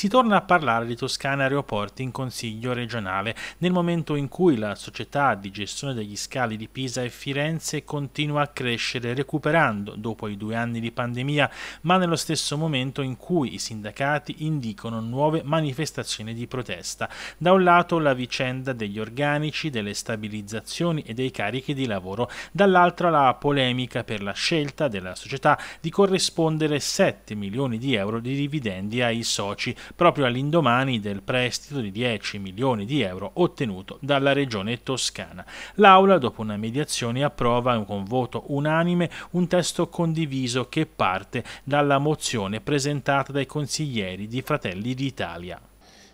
Si torna a parlare di Toscana Aeroporti in Consiglio regionale nel momento in cui la società di gestione degli scali di Pisa e Firenze continua a crescere recuperando dopo i due anni di pandemia, ma nello stesso momento in cui i sindacati indicano nuove manifestazioni di protesta. Da un lato la vicenda degli organici, delle stabilizzazioni e dei carichi di lavoro, dall'altra la polemica per la scelta della società di corrispondere 7 milioni di euro di dividendi ai soci, proprio all'indomani del prestito di 10 milioni di euro ottenuto dalla regione toscana. L'Aula, dopo una mediazione, approva con voto unanime un testo condiviso che parte dalla mozione presentata dai consiglieri di Fratelli d'Italia.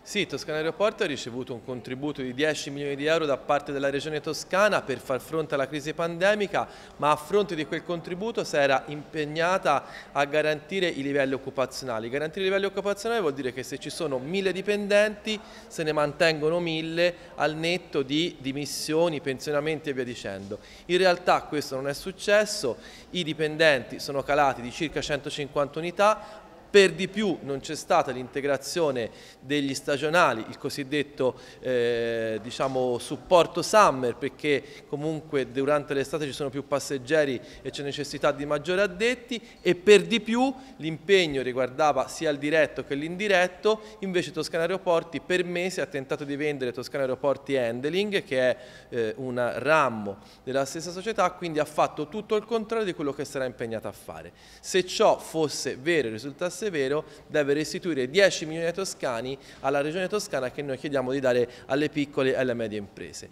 Sì, Toscana Aeroporto ha ricevuto un contributo di 10 milioni di euro da parte della Regione Toscana per far fronte alla crisi pandemica, ma a fronte di quel contributo si era impegnata a garantire i livelli occupazionali. Garantire i livelli occupazionali vuol dire che se ci sono mille dipendenti se ne mantengono mille al netto di dimissioni, pensionamenti e via dicendo. In realtà questo non è successo, i dipendenti sono calati di circa 150 unità, per di più non c'è stata l'integrazione degli stagionali, il cosiddetto eh, diciamo, supporto summer perché comunque durante l'estate ci sono più passeggeri e c'è necessità di maggiori addetti e per di più l'impegno riguardava sia il diretto che l'indiretto, invece Toscana Aeroporti per mesi ha tentato di vendere Toscana Aeroporti Handling che è eh, un ramo della stessa società, quindi ha fatto tutto il contrario di quello che sarà impegnata a fare. Se ciò fosse vero il risultato Severo deve restituire 10 milioni ai toscani alla regione toscana che noi chiediamo di dare alle piccole e alle medie imprese.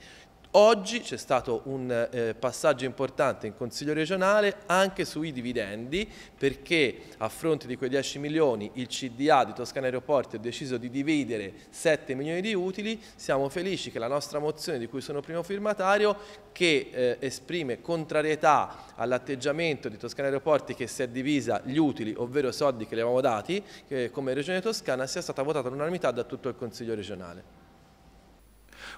Oggi c'è stato un eh, passaggio importante in Consiglio regionale anche sui dividendi perché a fronte di quei 10 milioni il CDA di Toscana Aeroporti ha deciso di dividere 7 milioni di utili, siamo felici che la nostra mozione di cui sono primo firmatario che eh, esprime contrarietà all'atteggiamento di Toscana Aeroporti che si è divisa gli utili, ovvero soldi che le avevamo dati, eh, come Regione Toscana, sia stata votata all'unanimità da tutto il Consiglio regionale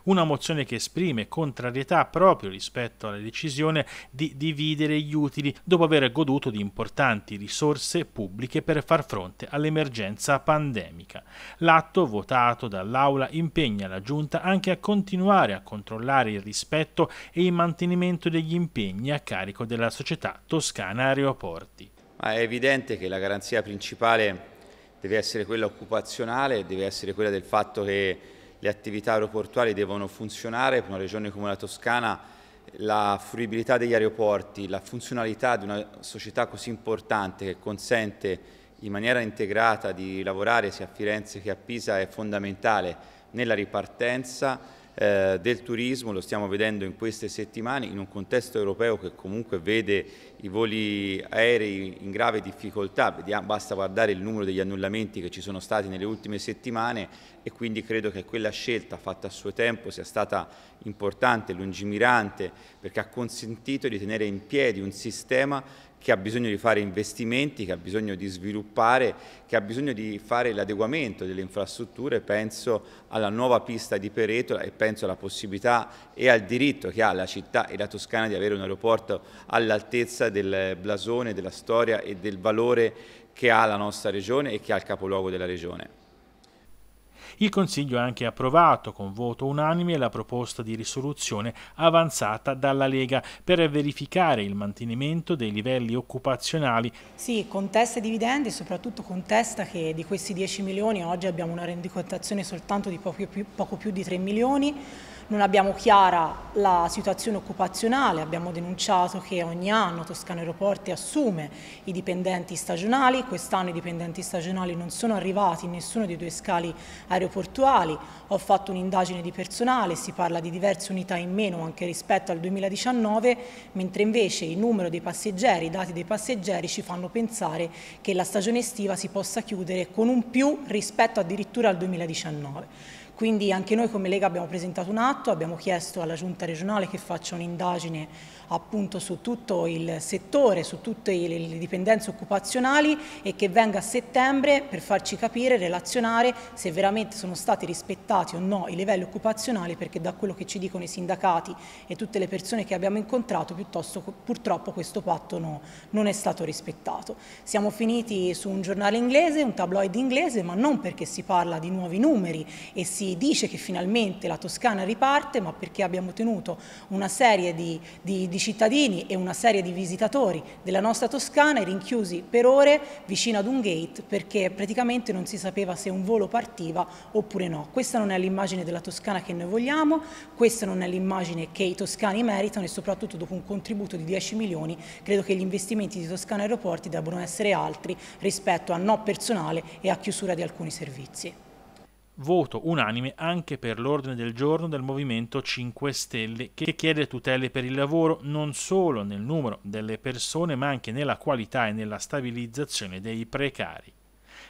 una mozione che esprime contrarietà proprio rispetto alla decisione di dividere gli utili dopo aver goduto di importanti risorse pubbliche per far fronte all'emergenza pandemica. L'atto votato dall'Aula impegna la Giunta anche a continuare a controllare il rispetto e il mantenimento degli impegni a carico della società toscana Aeroporti. Ma è evidente che la garanzia principale deve essere quella occupazionale, deve essere quella del fatto che le attività aeroportuali devono funzionare per una regione come la Toscana la fruibilità degli aeroporti, la funzionalità di una società così importante che consente in maniera integrata di lavorare sia a Firenze che a Pisa è fondamentale nella ripartenza eh, del turismo, lo stiamo vedendo in queste settimane, in un contesto europeo che comunque vede i voli aerei in grave difficoltà, Vediamo, basta guardare il numero degli annullamenti che ci sono stati nelle ultime settimane e quindi credo che quella scelta fatta a suo tempo sia stata importante, lungimirante, perché ha consentito di tenere in piedi un sistema che ha bisogno di fare investimenti, che ha bisogno di sviluppare, che ha bisogno di fare l'adeguamento delle infrastrutture, penso alla nuova pista di Peretola e penso alla possibilità e al diritto che ha la città e la Toscana di avere un aeroporto all'altezza del blasone, della storia e del valore che ha la nostra regione e che ha il capoluogo della regione. Il Consiglio ha anche approvato con voto unanime la proposta di risoluzione avanzata dalla Lega per verificare il mantenimento dei livelli occupazionali. Sì, contesta i dividendi, soprattutto contesta che di questi 10 milioni oggi abbiamo una rendicontazione soltanto di poco più, poco più di 3 milioni. Non abbiamo chiara la situazione occupazionale, abbiamo denunciato che ogni anno Toscano Aeroporti assume i dipendenti stagionali, quest'anno i dipendenti stagionali non sono arrivati in nessuno dei due scali aeroportuali, ho fatto un'indagine di personale, si parla di diverse unità in meno anche rispetto al 2019, mentre invece il numero dei passeggeri, i dati dei passeggeri ci fanno pensare che la stagione estiva si possa chiudere con un più rispetto addirittura al 2019. Quindi anche noi come Lega abbiamo presentato un atto, abbiamo chiesto alla Giunta regionale che faccia un'indagine appunto su tutto il settore, su tutte le dipendenze occupazionali e che venga a settembre per farci capire, relazionare se veramente sono stati rispettati o no i livelli occupazionali perché da quello che ci dicono i sindacati e tutte le persone che abbiamo incontrato purtroppo questo patto no, non è stato rispettato. Siamo finiti su un giornale inglese, un tabloid inglese, ma non perché si parla di nuovi numeri e si dice che finalmente la Toscana riparte, ma perché abbiamo tenuto una serie di, di, di cittadini e una serie di visitatori della nostra Toscana rinchiusi per ore vicino ad un gate perché praticamente non si sapeva se un volo partiva oppure no. Questa non è l'immagine della Toscana che noi vogliamo, questa non è l'immagine che i toscani meritano e soprattutto dopo un contributo di 10 milioni credo che gli investimenti di Toscana Aeroporti debbano essere altri rispetto a no personale e a chiusura di alcuni servizi voto unanime anche per l'ordine del giorno del Movimento 5 Stelle che chiede tutele per il lavoro non solo nel numero delle persone ma anche nella qualità e nella stabilizzazione dei precari.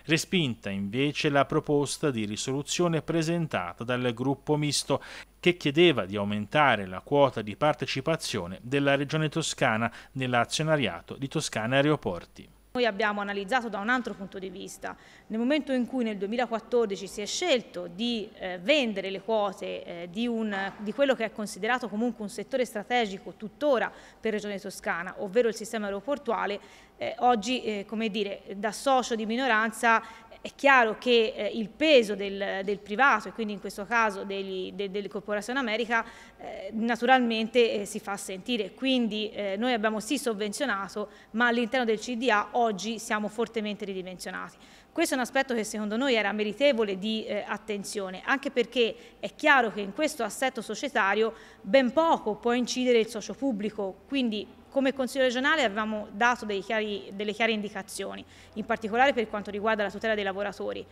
Respinta invece la proposta di risoluzione presentata dal gruppo misto che chiedeva di aumentare la quota di partecipazione della Regione Toscana nell'azionariato di Toscana Aeroporti. Noi abbiamo analizzato da un altro punto di vista, nel momento in cui nel 2014 si è scelto di eh, vendere le quote eh, di, un, di, quello che è considerato comunque un settore strategico tuttora per Regione Toscana, ovvero il sistema aeroportuale, eh, oggi eh, come dire, da socio di minoranza è chiaro che eh, il peso del, del, privato e quindi in questo caso degli, de, delle Corporazioni America eh, naturalmente eh, si fa sentire, quindi eh, noi abbiamo sì sovvenzionato ma all'interno del CDA oggi siamo fortemente ridimensionati. Questo è un aspetto che secondo noi era meritevole di eh, attenzione, anche perché è chiaro che in questo assetto societario ben poco può incidere il socio pubblico, quindi come Consiglio regionale avevamo dato chiari, delle chiare indicazioni, in particolare per quanto riguarda la tutela dei lavoratori.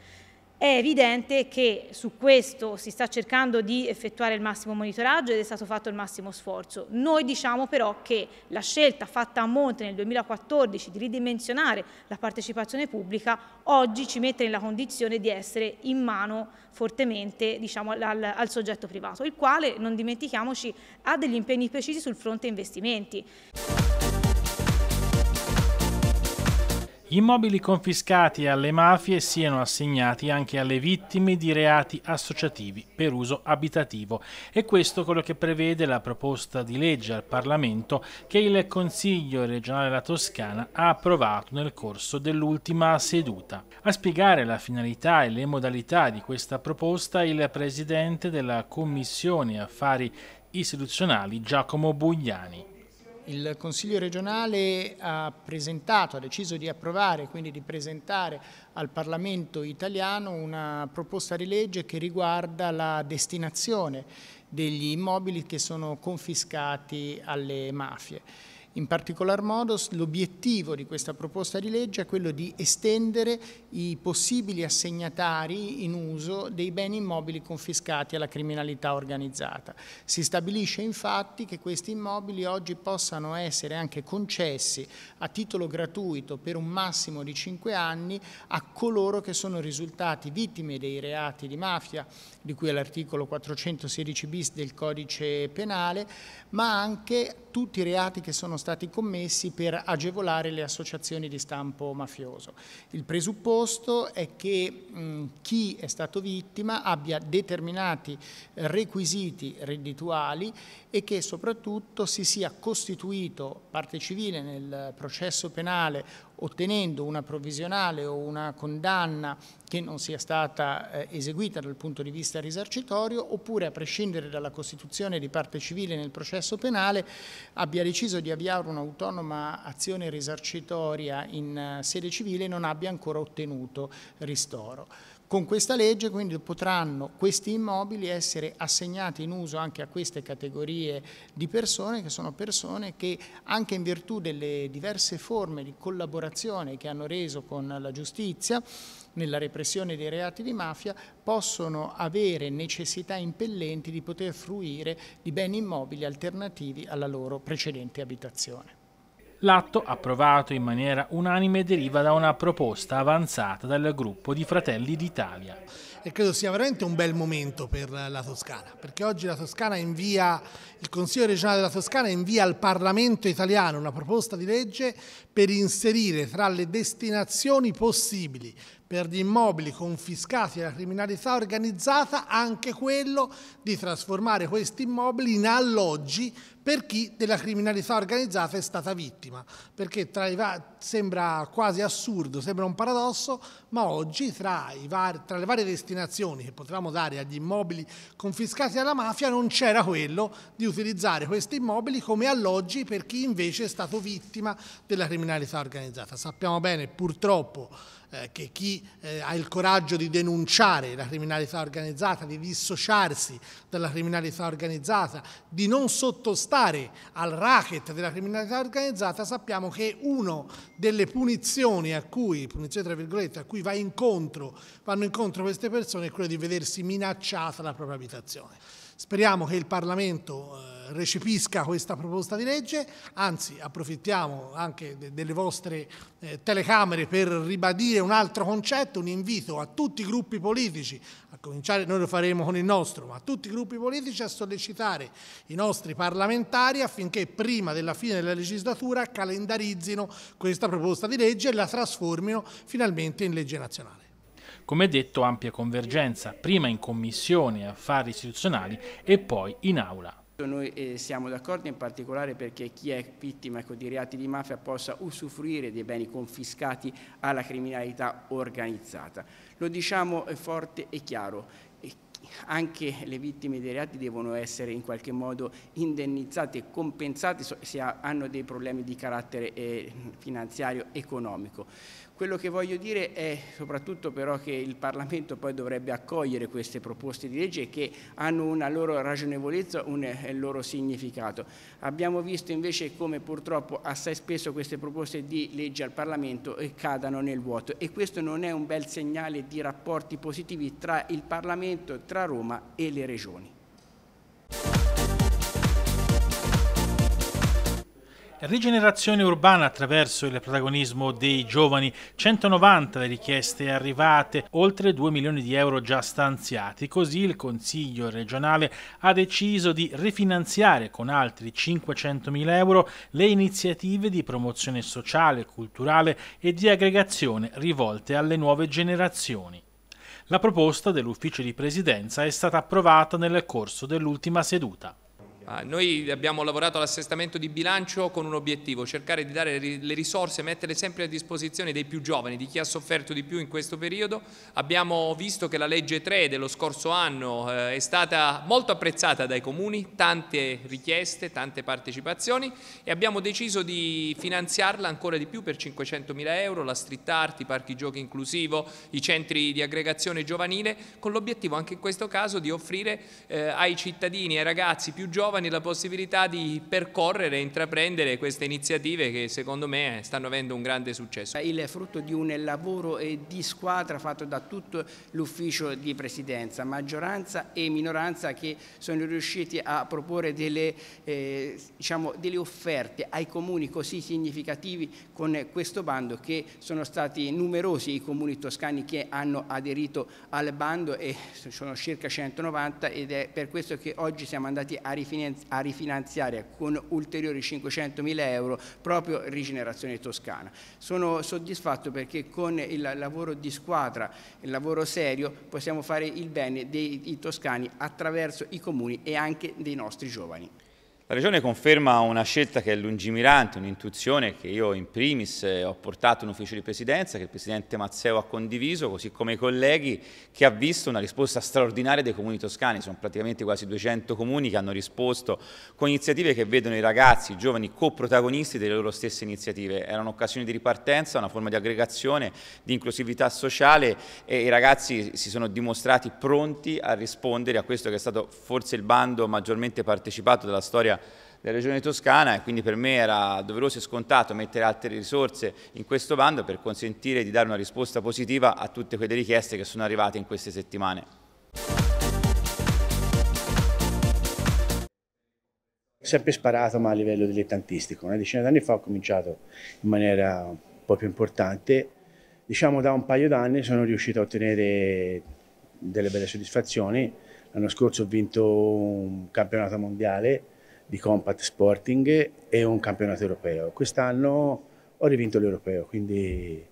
È evidente che su questo si sta cercando di effettuare il massimo monitoraggio ed è stato fatto il massimo sforzo. Noi diciamo però che la scelta fatta a Monte nel 2014 di ridimensionare la partecipazione pubblica oggi ci mette nella condizione di essere in mano fortemente diciamo, al, al soggetto privato, il quale, non dimentichiamoci, ha degli impegni precisi sul fronte investimenti. immobili confiscati alle mafie siano assegnati anche alle vittime di reati associativi per uso abitativo. E questo è quello che prevede la proposta di legge al Parlamento che il Consiglio regionale della Toscana ha approvato nel corso dell'ultima seduta. A spiegare la finalità e le modalità di questa proposta il Presidente della Commissione Affari Istituzionali Giacomo Bugliani il Consiglio regionale ha presentato, ha deciso di approvare, quindi di presentare al Parlamento italiano una proposta di legge che riguarda la destinazione degli immobili che sono confiscati alle mafie. In particolar modo l'obiettivo di questa proposta di legge è quello di estendere i possibili assegnatari in uso dei beni immobili confiscati alla criminalità organizzata. Si stabilisce infatti che questi immobili oggi possano essere anche concessi a titolo gratuito per un massimo di 5 anni a coloro che sono risultati vittime dei reati di mafia di cui è l'articolo 416 bis del codice penale, ma anche tutti i reati che sono stati commessi per agevolare le associazioni di stampo mafioso. Il presupposto è che mh, mm, chi è stato vittima abbia determinati eh, requisiti reddituali e che soprattutto si sia costituito parte civile nel processo penale ottenendo una provvisionale o una condanna che non sia stata eh, eseguita dal punto di vista risarcitorio, oppure a prescindere dalla costituzione di parte civile nel processo penale, abbia deciso di avviare un'autonoma azione risarcitoria in eh, sede civile e non abbia ancora ottenuto ristoro. Con questa legge quindi potranno questi immobili essere assegnati in uso anche a queste categorie di persone che sono persone che anche in virtù delle diverse forme di collaborazione che hanno reso con la giustizia nella repressione dei reati di mafia possono avere necessità impellenti di poter fruire di beni immobili alternativi alla loro precedente abitazione. L'atto, approvato in maniera unanime, deriva da una proposta avanzata dal gruppo di Fratelli d'Italia. E credo sia veramente un bel momento per la Toscana, perché oggi la Toscana invia, il Consiglio regionale della Toscana invia al Parlamento italiano una proposta di legge per inserire tra le destinazioni possibili per gli immobili confiscati alla criminalità organizzata anche quello di trasformare questi immobili in alloggi per chi della criminalità organizzata è stata vittima. Perché sembra quasi assurdo, sembra un paradosso, ma oggi tra, tra le varie destinazioni che potevamo dare agli immobili confiscati alla mafia non c'era quello di utilizzare questi immobili come alloggi per chi invece è stato vittima della criminalità criminalità organizzata. Sappiamo bene purtroppo eh, che chi eh, ha il coraggio di denunciare la criminalità organizzata, di dissociarsi dalla criminalità organizzata, di non sottostare al racket della criminalità organizzata, sappiamo che una delle punizioni a cui, punizioni tra virgolette, a cui va incontro, vanno incontro queste persone è quella di vedersi minacciata la propria abitazione. Speriamo che il Parlamento... Eh, recepisca questa proposta di legge, anzi approfittiamo anche delle vostre eh, telecamere per ribadire un altro concetto, un invito a tutti i gruppi politici, a cominciare noi lo faremo con il nostro, ma a tutti i gruppi politici a sollecitare i nostri parlamentari affinché prima della fine della legislatura calendarizzino questa proposta di legge e la trasformino finalmente in legge nazionale. Come detto, ampia convergenza, prima in commissione affari istituzionali e poi in aula. Noi eh, siamo d'accordo in particolare perché chi è vittima ecco, di reati di mafia possa usufruire dei beni confiscati alla criminalità organizzata. Lo diciamo eh, forte e chiaro, anche le vittime dei reati devono essere in qualche modo indennizzate e compensate se hanno dei problemi di carattere eh, finanziario economico. Quello che voglio dire è soprattutto però che il Parlamento poi dovrebbe accogliere queste proposte di legge che hanno una loro ragionevolezza, un eh, loro significato. Abbiamo visto invece come purtroppo assai spesso queste proposte di legge al Parlamento eh, cadano nel vuoto e questo non è un bel segnale di rapporti positivi tra il Parlamento, tra tra Roma e le regioni. Rigenerazione urbana attraverso il protagonismo dei giovani, 190 le richieste arrivate, oltre 2 milioni di euro già stanziati. Così il Consiglio regionale ha deciso di rifinanziare con altri 500 mila euro le iniziative di promozione sociale, culturale e di aggregazione rivolte alle nuove generazioni. La proposta dell'Ufficio di Presidenza è stata approvata nel corso dell'ultima seduta. Ah, noi abbiamo lavorato all'assestamento di bilancio con un obiettivo, cercare di dare le risorse, metterle sempre a disposizione dei più giovani, di chi ha sofferto di più in questo periodo. Abbiamo visto che la legge 3 dello scorso anno eh, è stata molto apprezzata dai comuni, tante richieste, tante partecipazioni e abbiamo deciso di finanziarla ancora di più per 500 mila euro, la street art, i parchi giochi inclusivo, i centri di aggregazione giovanile, con l'obiettivo anche in questo caso di offrire eh, ai cittadini e ai ragazzi più giovani giovani la possibilità di percorrere e intraprendere queste iniziative che secondo me stanno avendo un grande successo. Il frutto di un lavoro di squadra fatto da tutto l'ufficio di presidenza, maggioranza e minoranza che sono riusciti a proporre delle, eh, diciamo, delle offerte ai comuni così significativi con questo bando che sono stati numerosi i comuni toscani che hanno aderito al bando e sono circa 190 ed è per questo che oggi siamo andati a rifinire a rifinanziare con ulteriori 500.000 euro proprio Rigenerazione Toscana. Sono soddisfatto perché con il lavoro di squadra, il lavoro serio, possiamo fare il bene dei, dei toscani attraverso i comuni e anche dei nostri giovani. La Regione conferma una scelta che è lungimirante, un'intuizione che io in primis eh, ho portato in ufficio di presidenza, che il Presidente Mazzeo ha condiviso, così come i colleghi, che ha visto una risposta straordinaria dei comuni toscani. Sono praticamente quasi 200 comuni che hanno risposto con iniziative che vedono i ragazzi, i giovani coprotagonisti delle loro stesse iniziative. Era un'occasione di ripartenza, una forma di aggregazione, di inclusività sociale e i ragazzi si sono dimostrati pronti a rispondere a questo che è stato forse il bando maggiormente partecipato della storia storia della regione toscana e quindi per me era doveroso e scontato mettere altre risorse in questo bando per consentire di dare una risposta positiva a tutte quelle richieste che sono arrivate in queste settimane. Sempre sparato ma a livello dilettantistico, una decina d'anni fa ho cominciato in maniera un po' più importante, diciamo da un paio d'anni sono riuscito a ottenere delle belle soddisfazioni, l'anno scorso ho vinto un campionato mondiale, di Compact Sporting e un campionato europeo. Quest'anno ho rivinto l'europeo, quindi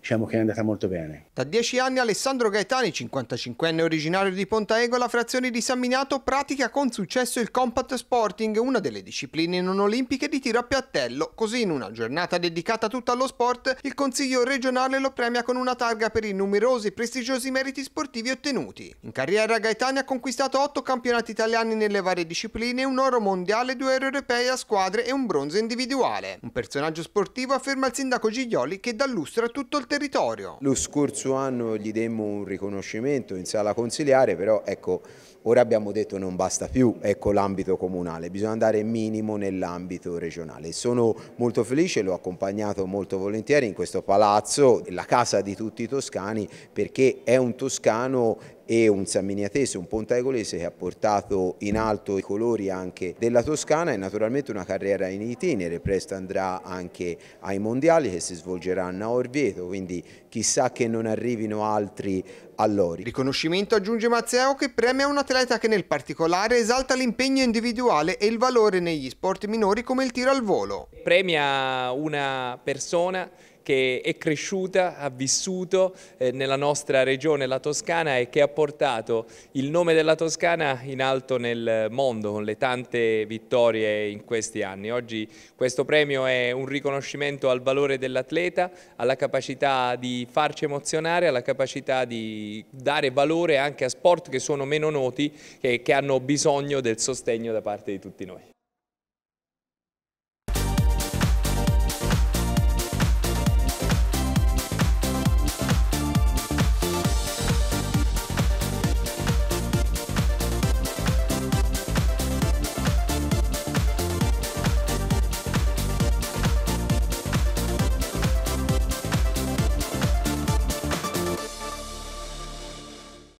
diciamo che è andata molto bene. Da dieci anni Alessandro Gaetani, 55enne originario di Ponta Egola, frazione di San Miniato, pratica con successo il Compact sporting, una delle discipline non olimpiche di tiro a piattello. Così in una giornata dedicata tutta allo sport, il Consiglio regionale lo premia con una targa per i numerosi e prestigiosi meriti sportivi ottenuti. In carriera Gaetani ha conquistato otto campionati italiani nelle varie discipline, un oro mondiale, due euro europei a squadre e un bronzo individuale. Un personaggio sportivo afferma il sindaco Giglioli che dà lustre a tutto il territorio. Lo scorso anno gli demmo un riconoscimento in sala consiliare, però ecco, ora abbiamo detto non basta più ecco, l'ambito comunale, bisogna andare minimo nell'ambito regionale. Sono molto felice, l'ho accompagnato molto volentieri in questo palazzo, la casa di tutti i toscani, perché è un toscano e un Saminiatese, un Pontaegolese che ha portato in alto i colori anche della Toscana e naturalmente una carriera in itinere, presto andrà anche ai mondiali che si svolgeranno a Orvieto, quindi chissà che non arrivino altri all'Ori. Riconoscimento aggiunge Mazzeo che premia un atleta che nel particolare esalta l'impegno individuale e il valore negli sport minori come il tiro al volo. Premia una persona che è cresciuta, ha vissuto eh, nella nostra regione, la Toscana, e che ha portato il nome della Toscana in alto nel mondo con le tante vittorie in questi anni. Oggi questo premio è un riconoscimento al valore dell'atleta, alla capacità di farci emozionare, alla capacità di dare valore anche a sport che sono meno noti e che hanno bisogno del sostegno da parte di tutti noi.